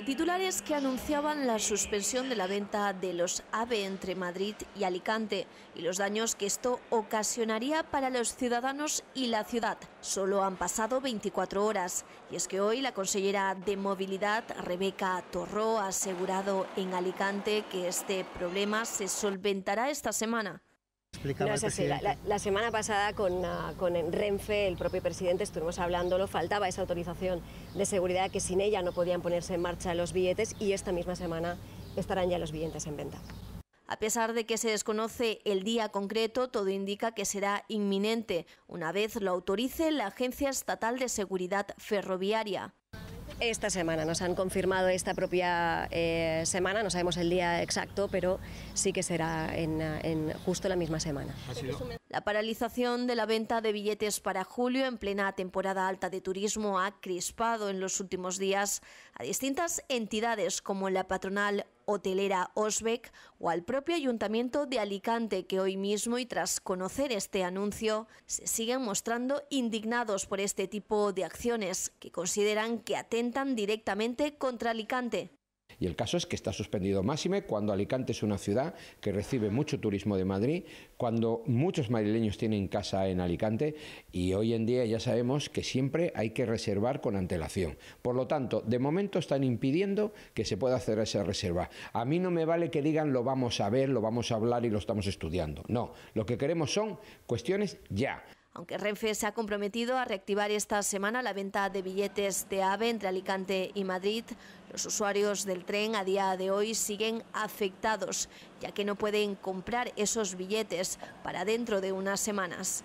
titulares que anunciaban la suspensión de la venta de los AVE entre Madrid y Alicante y los daños que esto ocasionaría para los ciudadanos y la ciudad. Solo han pasado 24 horas y es que hoy la consellera de Movilidad, Rebeca Torró, ha asegurado en Alicante que este problema se solventará esta semana. La, semana pasada con, ah, con Renfe, el propio presidente, estuvimos hablándolo, faltaba esa autorización de seguridad que sin ella no podían ponerse en marcha los billetes y esta misma semana estarán ya los billetes en venta. A pesar de que se desconoce el día concreto, todo indica que será inminente, una vez lo autorice la Agencia Estatal de Seguridad Ferroviaria. Esta semana nos han confirmado esta propia eh, semana, no sabemos el día exacto, pero sí que será en justo la misma semana. La paralización de la venta de billetes para julio en plena temporada alta de turismo ha crispado en los últimos días a distintas entidades como la patronal hotelera Osbeck o al propio Ayuntamiento de Alicante, que hoy mismo y tras conocer este anuncio se siguen mostrando indignados por este tipo de acciones que consideran que atentan directamente contra Alicante. Y el caso es que está suspendido máxime cuando Alicante es una ciudad que recibe mucho turismo de Madrid, cuando muchos madrileños tienen casa en Alicante y hoy en día ya sabemos que siempre hay que reservar con antelación. Por lo tanto, de momento están impidiendo que se pueda hacer esa reserva. A mí no me vale que digan lo vamos a ver, lo vamos a hablar y lo estamos estudiando. No, lo que queremos son cuestiones ya aunque Renfe se ha comprometido a reactivar esta semana la venta de billetes de AVE entre Alicante y Madrid, los usuarios del tren a día de hoy siguen afectados, ya que no pueden comprar esos billetes para dentro de unas semanas.